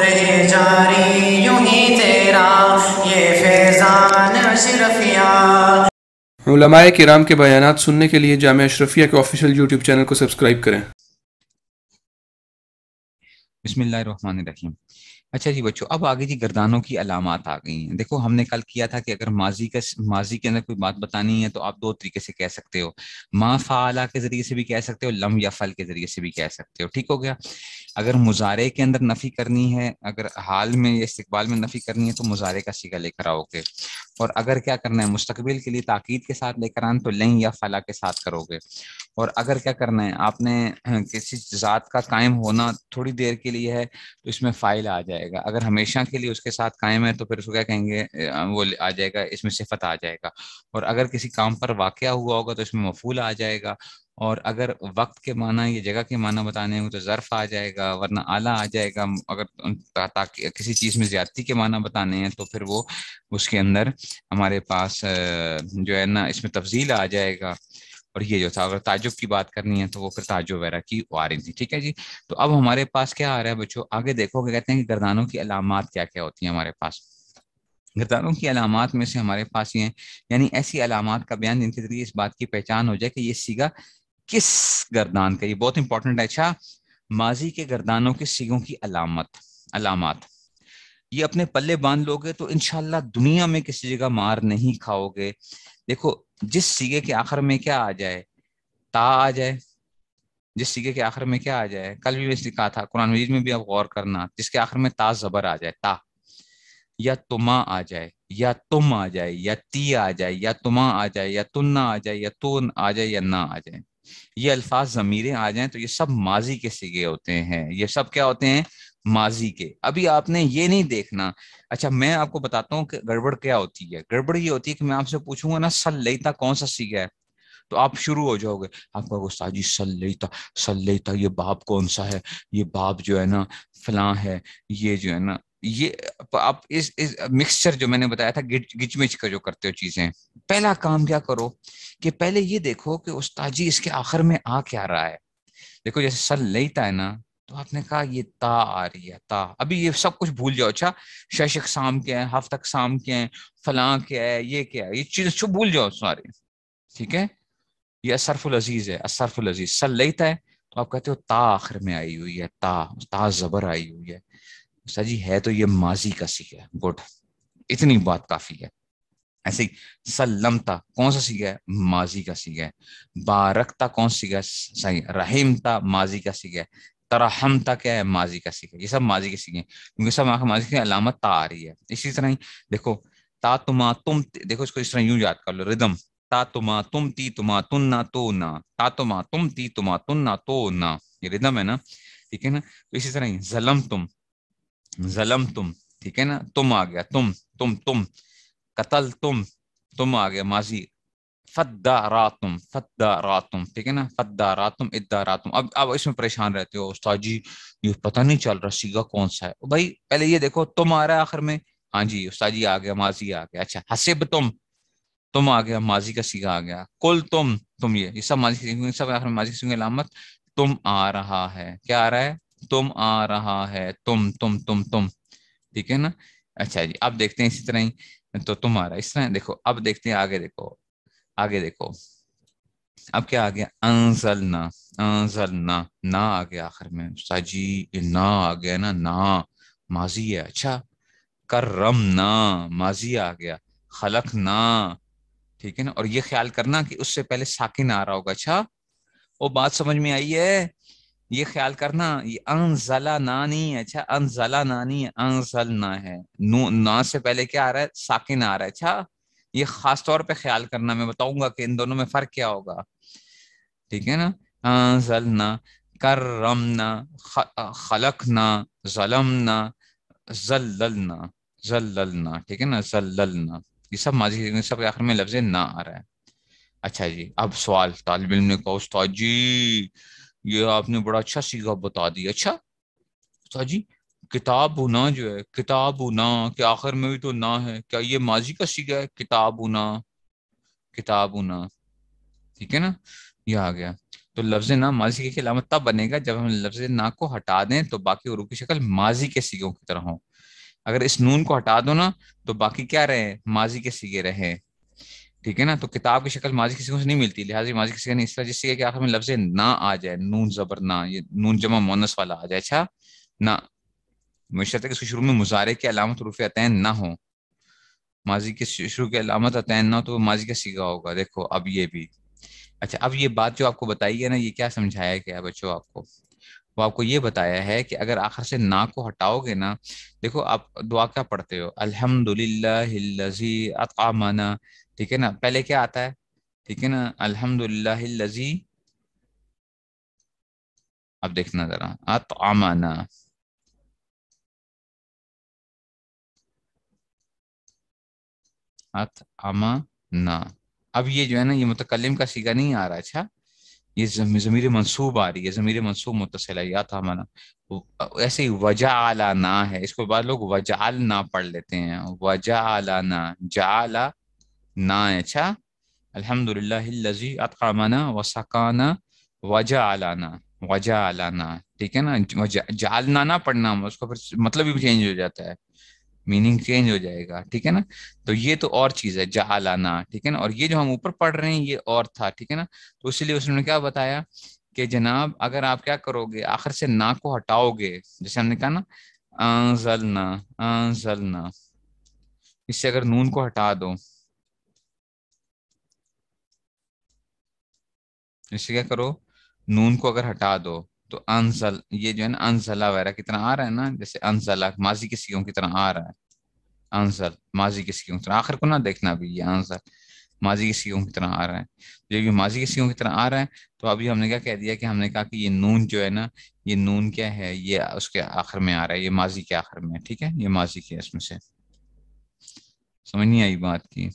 रहे जारी यूं ही तेरा ये फैजान अशरफिया उलमाए किराम के बयान सुनने के लिए जामिया अशरफिया के ऑफिशियल यूट्यूब चैनल को सब्सक्राइब करें बिस्मिल्लाहिर्रहमानिर्रहीम अच्छा जी बच्चों अब आगे जी गर्दानों की अलामत आ गई हैं देखो हमने कल किया था कि अगर माजी का माजी के अंदर कोई बात बतानी है तो आप दो तरीके से कह सकते हो माँ फ़ाला के जरिए से भी कह सकते हो लम या फल के जरिए से भी कह सकते हो ठीक हो गया अगर मुजारे के अंदर नफ़ी करनी है अगर हाल में या इस्तबाल में नफ़ी करनी है तो मुजारे का सीगा लेकर आओगे और अगर क्या करना है मुस्तबिल के लिए ताक़ीद के साथ लेकर आए तो लें या फला के साथ करोगे और अगर क्या करना है आपने किसी ज़ात का कायम होना थोड़ी देर के लिए है तो इसमें फ़ाइल आ जाएगा अगर हमेशा के लिए उसके साथ कायम है तो फिर उसको क्या कहेंगे वो आ जाएगा इसमें सिफत आ जाएगा और अगर किसी काम पर वाक़ हुआ होगा तो इसमें मफूल आ जाएगा और अगर वक्त के माना या जगह के माना बताने हो तो ज़र्फ आ जाएगा वरना आला आ जाएगा अगर ताकि किसी चीज़ में ज्यादती के माना बताने हैं तो फिर वो उसके अंदर हमारे पास जो है ना इसमें तफजील आ जाएगा और ये जो था अगर ताजुब की बात करनी है तो वो फिर ताजुब वगैरह की आ रही थी ठीक है जी तो अब हमारे पास क्या आ रहा है बच्चों आगे देखो कहते हैं कि गर्दानों की अलामत क्या क्या होती है हमारे पास गर्दानों की अलामत में से हमारे पास ये हैं यानी ऐसी अलामत का बयान जिनके जरिए इस बात की पहचान हो जाए कि ये सीगा किस गर्दान का ये बहुत इंपॉर्टेंट है अच्छा माजी के गर्दानों के सीगों की अलामत अलामत ये अपने पल्ले बांध लोगे तो इनशाला दुनिया में किसी जगह मार नहीं खाओगे देखो जिस सीगे के आखिर में क्या आ जाए ता आ जाए जिस सीगे के आखिर में क्या आ जाए कल भी मैंने कहा था कुरान मजीद में भी आप गौर करना जिसके आखिर में ता जबर आ जाए ता या तुमा आ जाए या तुम आ जाए या ती आ जाए या तुमा आ जाए या तुन्ना आ जाए या तुन आ जाए या ना आ जाए ये अल्फाज ज़मीरें आ जाएं तो ये सब माजी के सिगे होते हैं ये सब क्या होते हैं माजी के अभी आपने ये नहीं देखना अच्छा मैं आपको बताता हूँ कि गड़बड़ क्या होती है गड़बड़ ये होती है कि मैं आपसे पूछूंगा ना सल लेता कौन सा सीगा है तो आप शुरू हो जाओगे आपका गुस्सा जी सलता सलता ये बाप कौन सा है ये बाप जो है ना फला है ये जो है ना ये आप इस इस मिक्सचर जो मैंने बताया था गिचमिच का जो करते हो चीजें पहला काम क्या करो कि पहले ये देखो कि उस्ताजी इसके आखिर में आ क्या रहा है देखो जैसे सल लेता है ना तो आपने कहा ये ता आ रही है ता अभी ये सब कुछ भूल जाओ अच्छा शशक शाम के हैं हफ्तक शाम के हैं फलां क्या है ये क्या है ये चीज भूल जाओ सारे ठीक है ये असरफ अजीज है असरफ सल लेता है तो आप कहते हो ता आखिर में आई हुई है ता ता जबर आई हुई है सर जी है तो ये माजी का सीखा है गुड इतनी बात काफी है ऐसे ही सल्लमता कौन सा सीखा है माजी का सीखा है बारकता कौन सीखा है सही रहीमता माजी का सीखा है तरहमता क्या है माजी का सीखा ये सब माजी के सीखे क्योंकि सब माजी की अलामत ता आ रही है इसी तरह ही देखो ता तुमा तुम देखो इसको इस तरह यूं याद कर लो रिदम तातुमा तुम ती तुमा तुन ना तो ना तातुमा तुम ती तुमा तुन ना तो ना ये रिदम है ना ठीक है ना तो इसी तरह जलम तुम जलम तुम ठीक है ना तुम आ गया तुम तुम तुम कतल तुम तुम आ गया माजी फद्दा रातुम फद्दा रातुम ठीक है ना फद्दा रातुम इद्दा रातुम अब अब इसमें परेशान रहते हो उस्ताद जी ये पता नहीं चल रहा सीगा कौन सा है भाई पहले ये देखो तुम आ रहा है आखिर में हाँ जी उस्ताद जी आ गया माजी आ गया अच्छा हसीब तुम तुम आ गया माजी का सीगा आ गया कुल तुम तुम ये ये सब माजी सब आखिर माजी सीगे अलामत तुम आ रहा है क्या आ रहा है तुम आ रहा है तुम तुम तुम तुम ठीक है ना अच्छा जी अब देखते हैं इसी तरह ही तो तुम आ रहा है इस तरह देखो अब देखते हैं आगे देखो आगे देखो अब क्या आ गया ना अंजलना ना आ गया आखिर में साजी ना आ गया ना ना माजी है अच्छा करम ना माजी आ गया खलक ना ठीक है ना और ये ख्याल करना कि उससे पहले साकिन आ रहा होगा अच्छा वो बात समझ में आई है ये ख्याल करना ये अनजला ना नहीं है अच्छा अनजला ना नहीं है अनजल ना है नू ना से पहले क्या आ रहा है साकिन आ रहा है अच्छा ये खास तौर पे ख्याल करना मैं बताऊंगा कि इन दोनों में फर्क क्या होगा ठीक है ना अनजल ना ना खलकना जलमना जल्लना जल्लना ठीक है ना जल्लना ये सब माजी सब आखिर में लफ्ज ना आ रहा है अच्छा जी अब सवाल तालब इम ने कहा उस्ताद जी ये आपने बड़ा अच्छा सीखा बता दिया अच्छा उस्ताद जी किताब उना जो है किताब उना के आखिर में भी तो ना है क्या ये माजी का सीखा है किताब उना किताब उना ठीक है ना ये आ गया तो लफ्ज ना माजी की खिलामत तब बनेगा जब हम लफ्ज ना को हटा दें तो बाकी उर्दू की शक्ल माजी के सीखों की तरह हो अगर इस नून को हटा दो ना तो बाकी क्या रहे माजी के सीगे रहे ठीक है ना तो किताब की शक्ल माजी किसी को नहीं मिलती लिहाजा माजी किसी नहीं इस तरह जिससे कि आखिर में लफ्ज ना आ जाए नून जबर ना ये नून जमा मोनस वाला आ जाए अच्छा ना मुशरत के शुरू में मुजारे के अलामत रूफ अतैन ना हो माजी के शुरू के अलामत अतैन ना हो तो माजी का सीगा होगा देखो अब ये भी अच्छा अब ये बात जो आपको बताई है ना ये क्या समझाया गया बच्चों आपको वो आपको ये बताया है कि अगर आखिर से ना को हटाओगे ना देखो आप दुआ क्या पढ़ते हो अल्हम्दुलिल्लाहिल्लजी अतामना ठीक है ना पहले क्या आता है ठीक है ना अल्हम्दुलिल्लाहिल्लजी अब देखना जरा अतामना ना अब ये जो है ना ये मुतकलम का सीगा नहीं आ रहा अच्छा ये ज़मीर मनसूब आ रही है ज़मीर मनसूब मुतसिल है या था माना ऐसे ही वजा आला ना है इसको बाद लोग वजाल ना पढ़ लेते हैं वजह आला ना जाला ना है अच्छा वसकाना वजह आला ना वजह आला ना ठीक है ना जालना ना पढ़ना उसको फिर मतलब भी चेंज हो जाता है मीनिंग चेंज हो जाएगा ठीक है ना तो ये तो और चीज है जहालाना ठीक है ना और ये जो हम ऊपर पढ़ रहे हैं ये और था ठीक है ना तो इसलिए उसने क्या बताया कि जनाब अगर आप क्या करोगे आखिर से ना को हटाओगे जैसे हमने कहा ना आंजलना ना इससे अगर नून को हटा दो इससे क्या करो नून को अगर हटा दो तो अनसल ये जो है ना अनसला वगैरह कितना आ रहा है ना जैसे अनसला माजी के सीओ की तरह आ रहा है आंसर माजी के सीओ की तरह आखिर को ना देखना अभी ये आंसर माजी के सीओ की तरह आ रहा है तो जब ये माजी के सीओ की तरह आ रहा है तो अभी हमने क्या कह दिया कि हमने कहा कि ये नून जो है ना ये नून क्या है ये उसके आखिर में आ रहा है ये माजी के आखिर में ठीक है ये माजी के इसमें से समझ नहीं आई बात की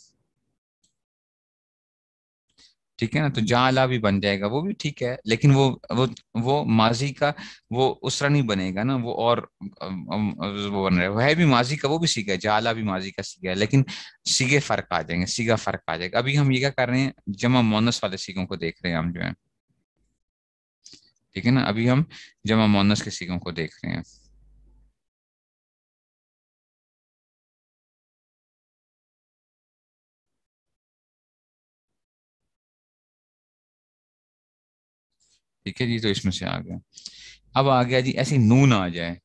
ठीक है ना तो जाला भी बन जाएगा वो भी ठीक है लेकिन वो वो वो माजी का वो उसरा नहीं बनेगा ना वो और वो बन रहा है वह भी माजी का वो भी सीखा है जाला भी माजी का सीखा है लेकिन सीगे फर्क आ जाएंगे सीगा फर्क आ जाएगा अभी हम ये क्या कर रहे हैं जमा मोनस वाले सीखों को देख रहे हैं हम जो है ठीक है ना अभी हम जमा मोनस के सीखों को देख रहे हैं ठीक है जी तो इसमें से आ गया अब आ गया जी ऐसी नून आ जाए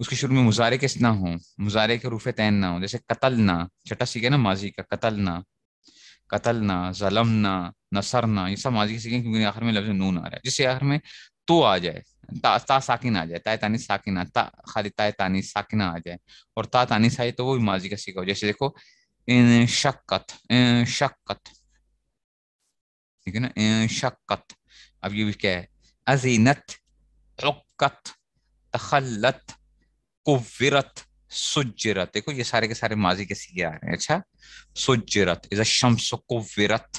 उसके शुरू में मुजारे किस ना हो मुजारे के रूफ तैन ना हो जैसे कतल ना छठा सीखे ना माजी का कतल ना कतल ना जलम ना नसर ना ये सब माजी सीखे क्योंकि आखिर में लफ्ज नून आ रहा है जिससे आखिर में तो आ जाए ता, ता साकिन आ जाए ताय तानी साकिना ता खाली ताय तानी साकिना आ जाए और ता तानी साए तो वो भी माजी का सीखा हो जैसे देखो इन शक्कत इन शक्कत ठीक है ना इन शक्कत अब ये भी क्या है أذنت عقت तखलत कुवरत सुजरत देखो ये सारे के सारे माजी के सीगे आ रहे हैं अच्छा सुजरत इज शम्स कुवरत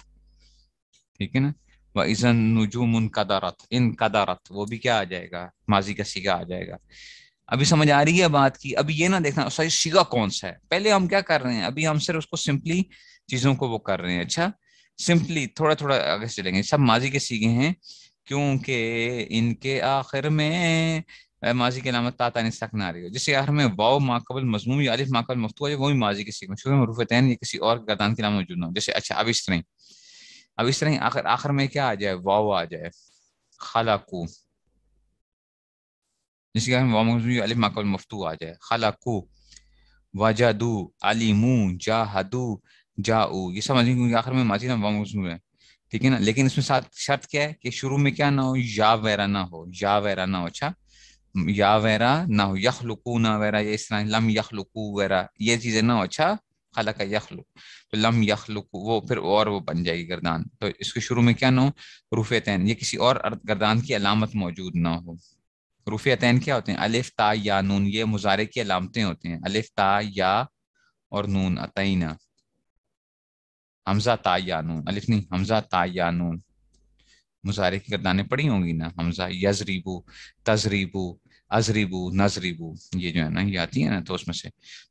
ठीक है ना नुजूम कदारत इन कदारत वो भी क्या आ जाएगा माजी का सीगा आ जाएगा अभी समझ आ रही है बात की अभी ये ना देखना सही सीगा कौन सा है पहले हम क्या कर रहे हैं अभी हम सिर्फ उसको सिंपली चीजों को वो कर रहे हैं अच्छा सिंपली थोड़ा थोड़ा आगे चलेंगे सब माजी के सीगे हैं क्योंकि इनके आखिर में माजी नाम ताता तातानी सक ना रही हो जिसके आखिर में वाओ माकबल मजमू या माकबल मफतू है वो भी माजी के सीख में रूफ तैन ये किसी और गर्दान के नाम मौजूद ना हो जैसे अच्छा अब इस तरह अब इस तरह आखिर आखिर में क्या आ जाए वाओ आ जाए खलाकू जिसके आखिर में वाओ मजमूम अलिफ माकबल मफतू आ जाए खलाकू वजादू अलीमू जाहदू जाऊ ये समझ आखिर में माजी नाम वाओ मजमू है ठीक है ना लेकिन इसमें साथ शर्त क्या है कि शुरू में क्या ना हो या वैरा ना हो या वैरा ना हो अच्छा या वैरा ना हो यख लुकू ना वैरा ये इस तरह लम यख लुकू वैरा ये चीजें ना हो अच्छा खाला का यखलु तो लम यखलु वो फिर और वो बन जाएगी गर्दान तो इसके शुरू में क्या ना हो रूफे तैन ये किसी और गर्दान की अलामत मौजूद ना हो रूफे तैन क्या होते हैं अलिफ ता या नून ये मुजारे की अलामतें होते हैं अलिफ ता या और नून अतना हमजा तायानून अलिफ नहीं हमजा तायानून मुजारे की गर्दाने पड़ी होंगी ना हमजा यजरीबू तजरीबू अजरीबू नजरीबू ये जो है ना ये आती है ना तो उसमें से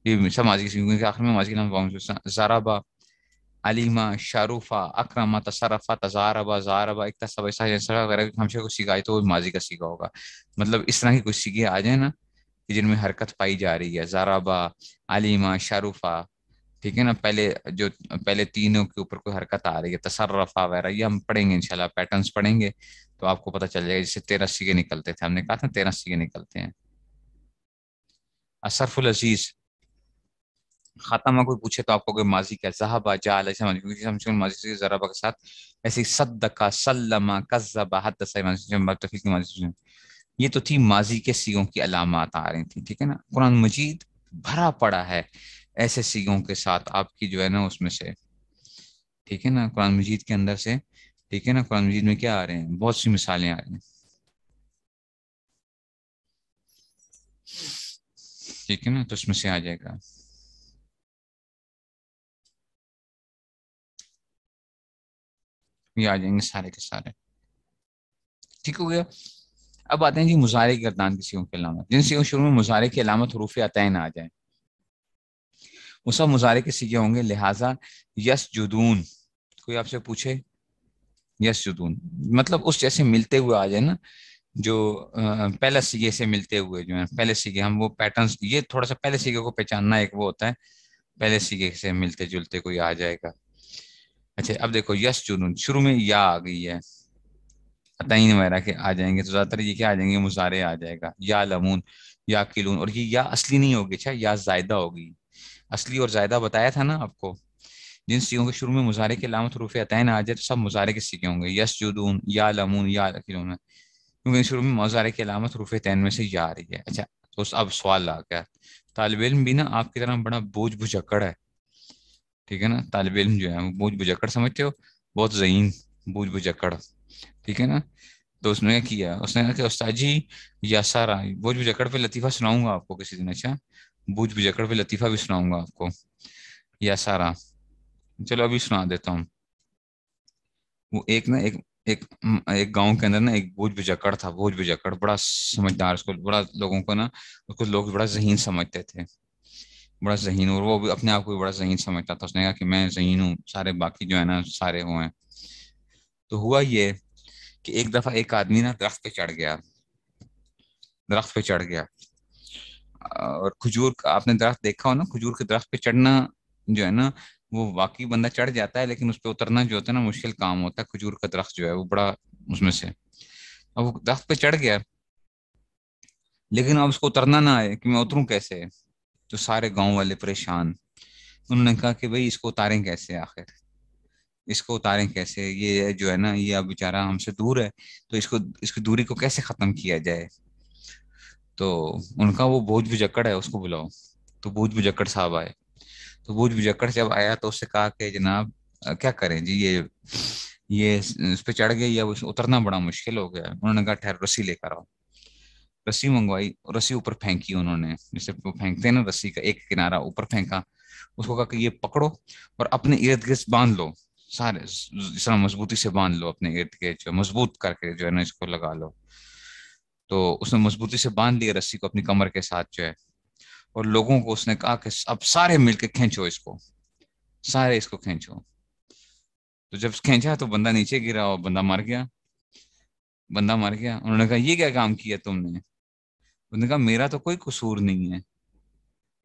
ये समाजी क्योंकि आखिर में माजी नाम जाराबा अलीमा शारूफा अक्रमा तसरफा तजारबा जारबा एक तब वगैरह हमसे कुछ सीखा तो माजी का सीखा होगा मतलब इस तरह की कुछ सीखे आ जाए ना जिनमें हरकत पाई जा रही है जाराबा अलीमा शारूफा ठीक है ना पहले जो पहले तीनों के ऊपर कोई हरकत आ रही है तसरफा वगैरह ये हम पढ़ेंगे इंशाल्लाह पैटर्न्स पढ़ेंगे तो आपको पता चल जाएगा जैसे तेरह सीगे निकलते थे हमने कहा था तेरह सीगे निकलते हैं असरफुल अजीज खातमा कोई पूछे तो आपको कोई माजी क्या जहाबा जाल माजी से जराबा के साथ ऐसे सदका सलमा कज्जबा हद की माजी ये तो थी माजी के सीगों की अलामत आ रही थी ठीक है ना कुरान मजीद भरा पड़ा है ऐसे सीगों के साथ आपकी जो है ना उसमें से ठीक है ना कुरान मजीद के अंदर से ठीक है ना कुरान मजीद में क्या आ रहे हैं बहुत सी मिसालें आ रही हैं ठीक है ना तो उसमें से आ जाएगा ये आ जाएंगे सारे के सारे ठीक हो गया अब आते हैं जी मुजारे गर्दान की सीओ की अलामत जिन सीओ शुरू में मुजारे की अलामत आता है ना आ जाए वो सब मुजारे के सीखे होंगे लिहाजा यस जुदून कोई आपसे पूछे यस जुदून मतलब उस जैसे मिलते हुए आ जाए ना जो पहले सीगे से मिलते हुए जो है पहले सीगे हम वो पैटर्न ये थोड़ा सा पहले सीगे को पहचानना एक वो होता है पहले सीगे से मिलते जुलते कोई आ जाएगा अच्छा अब देखो यश जुनून शुरू में या आ गई है पता ही नहीं वगैरह के आ जाएंगे तो ज्यादातर ये क्या आ जाएंगे मुजारे आ जाएगा या लमून या किलून और ये या असली नहीं होगी अच्छा या जायदा होगी असली और जायदा बताया था ना आपको जिन सीखों के शुरू में मुजारे के लामत रूफ अतैन आ जाए तो सब मुजारे के सीखे होंगे यस जुदून या लमून या लखिलून क्योंकि शुरू में मुजारे के लामत रूफ तैन में से या आ रही है अच्छा तो अब सवाल आ गया तालब इम भी ना आपकी तरह बड़ा बोझ बुझकड़ है ठीक है ना तालब इम जो है बोझ बुझकड़ समझते हो बहुत जहीन बोझ बुझकड़ ठीक है ना तो उसने क्या किया उसने कहा कि उस्ताद जी या सारा बोझ बुझकड़ पे लतीफा सुनाऊंगा आपको किसी दिन अच्छा बूझ बुझकर पे लतीफा भी सुनाऊंगा आपको या सारा चलो अभी सुना देता हूँ वो एक ना एक एक एक गांव के अंदर ना एक बोझ बुझकड़ था बोझ बुझकड़ बड़ा समझदार उसको बड़ा लोगों को ना उसको लोग बड़ा जहीन समझते थे बड़ा जहीन और वो अपने आप को भी बड़ा जहीन समझता था उसने कहा कि मैं जहीन हूँ सारे बाकी जो है ना सारे हुए हैं तो हुआ ये कि एक दफा एक आदमी ना दरख्त पे चढ़ गया दरख्त पे चढ़ गया और खजूर आपने दरख्त देखा हो ना खजूर के दरख्त पे चढ़ना जो है ना वो वाकई बंदा चढ़ जाता है लेकिन उस पर उतरना जो होता है ना मुश्किल काम होता है खजूर का दरख्त जो है वो बड़ा उसमें से अब वो दरख्त पे चढ़ गया लेकिन अब उसको उतरना ना आए कि मैं उतरू कैसे तो सारे गांव वाले परेशान उन्होंने कहा कि भाई इसको उतारें कैसे आखिर इसको उतारें कैसे ये जो है ना ये अब बेचारा हमसे दूर है तो इसको इसकी दूरी को कैसे खत्म किया जाए तो उनका वो भोज बुजक्कड़ है उसको बुलाओ तो भोज बुजक्कड़ साहब आए तो भोज बुजक्कड़ जब आया तो उससे कहा कि जनाब क्या करें जी ये ये उस पर चढ़ गई या उतरना बड़ा मुश्किल हो गया उन्होंने कहा ठहर रस्सी लेकर आओ रस्सी मंगवाई रस्सी ऊपर फेंकी उन्होंने जैसे वो फेंकते हैं ना रस्सी का एक किनारा ऊपर फेंका उसको कहा कि ये पकड़ो और अपने इर्द गिर्द बांध लो सारे इस तरह मजबूती से बांध लो अपने इर्द गिर्द जो मजबूत करके जो है ना इसको लगा लो तो उसने मजबूती से बांध लिया रस्सी को अपनी कमर के साथ जो है और लोगों को उसने कहा कि अब सारे मिलके खींचो इसको सारे इसको खींचो तो जब खींचा तो बंदा नीचे गिरा और बंदा मर गया बंदा मर गया उन्होंने कहा ये क्या काम किया तुमने उन्होंने कहा मेरा तो कोई कसूर नहीं है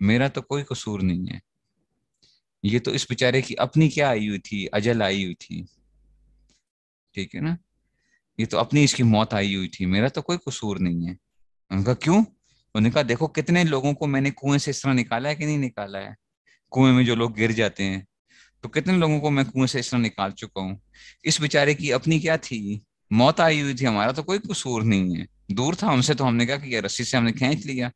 मेरा तो कोई कसूर नहीं है ये तो इस बेचारे की अपनी क्या आई हुई थी अजल आई हुई थी ठीक है ना ये तो अपनी इसकी मौत आई हुई थी मेरा तो कोई कसूर नहीं है उन्होंने कहा क्यों उन्होंने कहा देखो कितने लोगों को मैंने कुएं से इस तरह निकाला है कि नहीं निकाला है कुएं में जो लोग गिर जाते हैं तो कितने लोगों को मैं कुएं से इस तरह निकाल चुका हूँ इस बेचारे की अपनी क्या थी मौत आई हुई थी हमारा तो कोई कसूर नहीं है दूर था हमसे तो हमने कहा कि रस्सी से हमने खींच लिया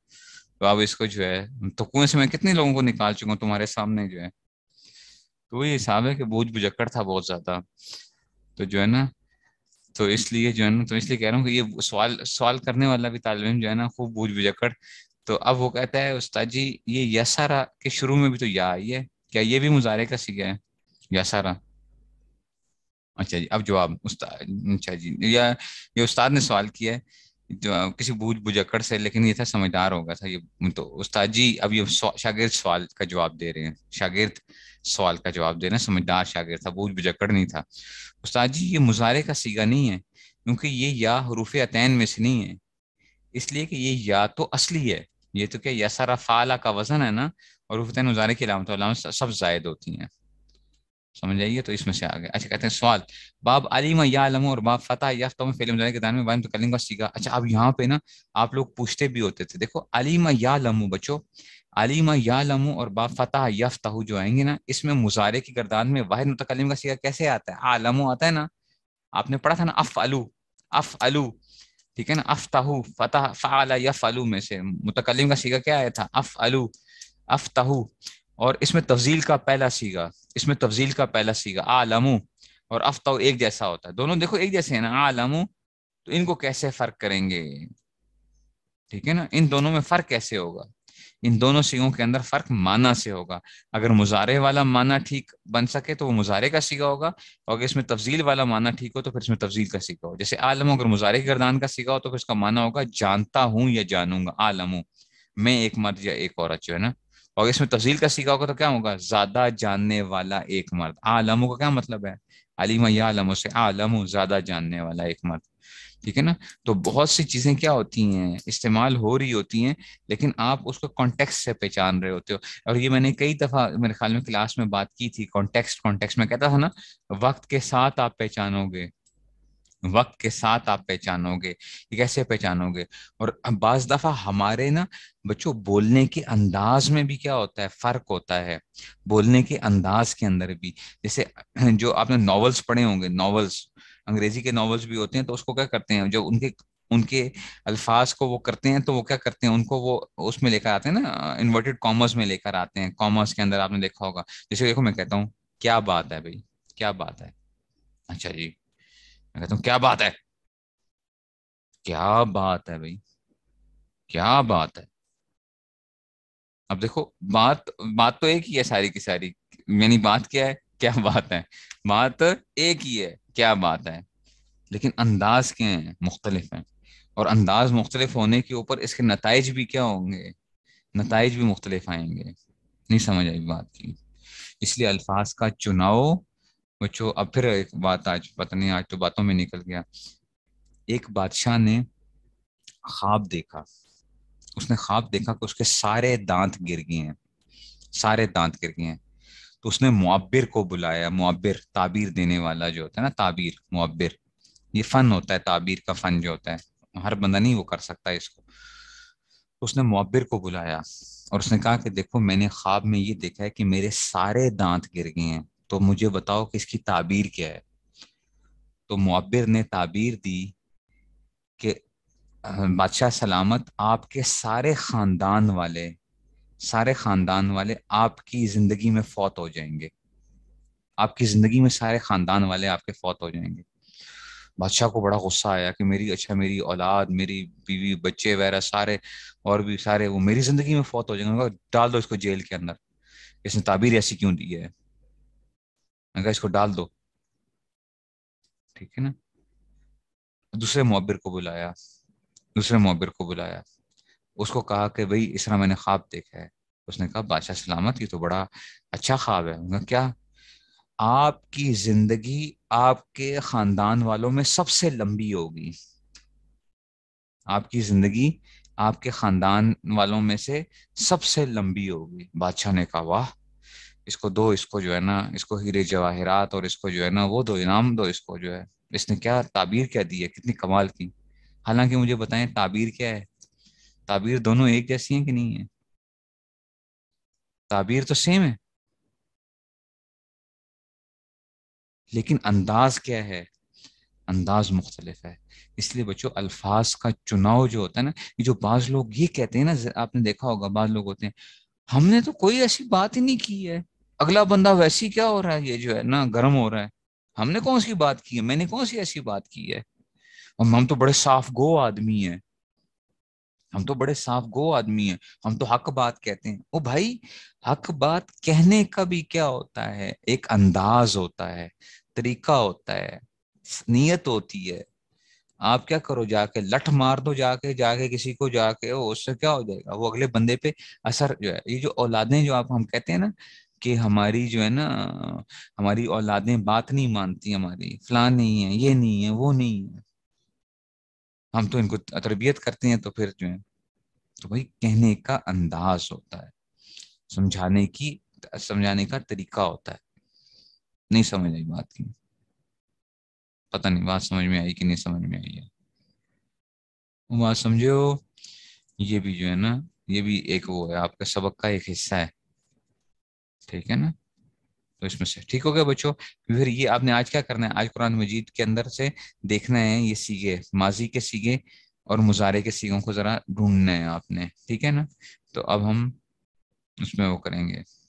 तो अब इसको जो है तो कुएं से मैं कितने लोगों को निकाल चुका हूँ तुम्हारे सामने जो है तो ये हिसाब है कि बोझ बुझक्कड़ था बहुत ज्यादा तो जो है ना तो इसलिए जो है ना तो इसलिए कह रहा हूँ कि ये सवाल सवाल करने वाला भी तालब जो है ना खूब बूझ बुझकड़ तो अब वो कहता है उस्ताद जी ये यसारा के शुरू में भी तो या आई है क्या ये भी मुजारे का सीखा है यसारा अच्छा जी अब जवाब उस्ताद अच्छा जी या ये उस्ताद ने सवाल किया है जो किसी बूझ बुझकड़ से लेकिन ये था समझदार होगा था ये तो उस्ताद जी अब ये शागिर्द सवाल का जवाब दे रहे हैं शागिर्द सवाल का जवाब दे रहे हैं समझदार शागिर्द था भूल बुझकड़ नहीं था उस्ताद जी ये मुजाहरे का सीगा नहीं है क्योंकि ये या हरूफ अतैन में से नहीं है इसलिए कि ये या तो असली है ये तो क्या सारा फाला का वजन है ना और अतैन मुजारे की अलामत सब जायद होती हैं समझ आइए तो इसमें से आ गया अच्छा कहते हैं सवाल बाब अलीम या आलम और बाब फतह याफ्तम फिल्म के दान में बान कलिंग सीखा अच्छा अब यहाँ पे ना आप लोग पूछते भी होते थे देखो अलीम या लमू बचो अलीम या लमू और बाब फतः यफ्तहू जो आएंगे ना इसमें मुजारे की गर्दान में वाहिद मतकलीम का सीखा कैसे आता है आलमो हाँ, आता है ना आपने पढ़ा था ना अफ अलू अफ अलू ठीक है ना अफताहू फतह फ़ाला यफ अलू में से मुतकलीम का सीखा क्या आया था अफ अलू तहू और इसमें तफजील का पहला सीगा इसमें तफजील का पहला सीगा आलमू और अफ्ताउ एक जैसा होता है दोनों देखो एक जैसे है ना आलमू तो इनको कैसे फर्क करेंगे ठीक है ना इन दोनों में फर्क कैसे होगा इन दोनों सीगों के अंदर फर्क माना से होगा अगर मुजारे वाला माना ठीक बन सके तो वो मुजारे का सीगा होगा और अगर इसमें तफजील वाला माना ठीक हो तो फिर इसमें तफजील का सीगा हो जैसे आलम अगर मुजारे गर्दान का सीगा हो तो फिर इसका माना होगा जानता हूं या जानूंगा आलम मैं एक मर्द या एक औरत जो है ना और इसमें तफजील का सीखा होगा तो क्या होगा ज्यादा जानने वाला एक मर्द आलमों का क्या मतलब है अलीम या आलमों से आलम ज्यादा जानने वाला एक मर्द ठीक है ना तो बहुत सी चीजें क्या होती हैं इस्तेमाल हो रही होती हैं लेकिन आप उसको कॉन्टेक्स्ट से पहचान रहे होते हो और ये मैंने कई दफा मेरे ख्याल में क्लास में बात की थी कॉन्टेक्स्ट कॉन्टेक्स्ट में कहता था ना वक्त के साथ आप पहचानोगे वक्त के साथ आप पहचानोगे ये कैसे पहचानोगे और बाज दफा हमारे ना बच्चों बोलने के अंदाज में भी क्या होता है फर्क होता है बोलने के अंदाज के अंदर भी जैसे जो आपने नॉवेल्स पढ़े होंगे नॉवेल्स अंग्रेजी के नॉवेल्स भी होते हैं तो उसको क्या करते हैं जो उनके उनके अल्फाज को वो करते हैं तो वो क्या करते हैं उनको वो उसमें लेकर आते हैं ना इन्वर्टेड कॉमर्स में लेकर आते हैं कॉमर्स के अंदर आपने देखा होगा जैसे देखो मैं कहता हूँ क्या बात है भाई क्या बात है अच्छा जी मैं कहता हूँ क्या बात है क्या बात है भाई क्या बात है अब देखो बात बात तो एक ही है सारी की सारी यानी बात क्या है क्या बात है बात एक ही है क्या बात है लेकिन अंदाज क्या है मुख्तलिफ है और अंदाज मुख्तलिफ होने के ऊपर इसके नतज भी क्या होंगे नतज भी मुख्तलिफ आएंगे नहीं समझ आई बात की इसलिए अल्फाज का चुनाव मुझको अब फिर एक बात आज पता नहीं आज तो बातों में निकल गया एक बादशाह ने ख्वाब देखा उसने ख्वाब देखा कि उसके सारे दांत गिर गए हैं सारे दांत गिर गए हैं तो उसने मुआबिर को बुलाया मुआबिर ताबीर देने वाला जो होता है ना ताबीर मुआबिर ये फन होता है ताबीर का फन जो होता है हर बंदा नहीं वो कर सकता है इसको तो उसने मुआबिर को बुलाया और उसने कहा कि देखो मैंने ख्वाब में ये देखा है कि मेरे सारे दांत गिर गए हैं तो मुझे बताओ कि इसकी ताबीर क्या है तो मुआबिर ने ताबीर दी कि बादशाह सलामत आपके सारे ख़ानदान वाले सारे ख़ानदान वाले आपकी ज़िंदगी में फौत हो जाएंगे आपकी ज़िंदगी में सारे ख़ानदान वाले आपके फौत हो जाएंगे बादशाह को बड़ा गुस्सा आया कि मेरी अच्छा मेरी औलाद मेरी बीवी बच्चे वगैरह सारे और भी सारे वो मेरी ज़िंदगी में फौत हो जाएंगे डाल दो इसको जेल के अंदर इसने ताबीर ऐसी क्यों दी है मैंने कहा इसको डाल दो ठीक है ना दूसरे मुआबिर को बुलाया दूसरे मुआबिर को बुलाया उसको कहा कि भाई इस तरह मैंने ख्वाब देखा है उसने कहा बादशाह सलामत ये तो बड़ा अच्छा ख्वाब है उनका क्या आपकी जिंदगी आपके खानदान वालों में सबसे लंबी होगी आपकी जिंदगी आपके खानदान वालों में से सबसे लंबी होगी बादशाह ने कहा वाह इसको दो इसको जो है ना इसको हीरे जवाहरात और इसको जो है ना वो दो इनाम दो इसको जो है इसने क्या ताबीर क्या दी है कितनी कमाल की हालांकि मुझे बताएं ताबीर क्या है ताबीर दोनों एक जैसी है कि नहीं है ताबीर तो सेम है लेकिन अंदाज क्या है अंदाज मुख्तलिफ है इसलिए बच्चों अल्फाज का चुनाव जो होता है ना ये जो बाज लोग ये कहते हैं ना आपने देखा होगा बाज लोग होते हैं हमने तो कोई ऐसी बात ही नहीं की है अगला बंदा वैसी क्या हो रहा है ये जो है ना गर्म हो रहा है हमने कौन सी बात की है मैंने कौन सी ऐसी बात की है हम हम तो बड़े साफ गो आदमी है हम तो बड़े साफ गो आदमी है हम तो हक बात कहते हैं ओ भाई हक बात कहने का भी क्या होता है एक अंदाज होता है तरीका होता है नीयत होती है आप क्या करो जाके लठ मार दो जाके जाके किसी को जाके ओ उससे क्या हो जाएगा वो अगले बंदे पे असर जो है ये जो औलादे जो आप हम कहते हैं ना कि हमारी जो है ना हमारी औलादें बात नहीं मानती हमारी फला नहीं है ये नहीं है वो नहीं है हम तो इनको तरबियत करते हैं तो फिर जो है तो भाई कहने का अंदाज होता है समझाने की समझाने का तरीका होता है नहीं समझ आई बात की पता नहीं बात समझ में आई कि नहीं समझ में आई है बात समझो ये भी जो है ना ये भी एक वो है आपका सबक का एक हिस्सा है ठीक है ना तो इसमें से ठीक हो गया बच्चों फिर ये आपने आज क्या करना है आज कुरान मजीद के अंदर से देखना है ये सीगे माजी के सीगे और मुजारे के सीगों को जरा ढूंढना है आपने ठीक है ना तो अब हम उसमें वो करेंगे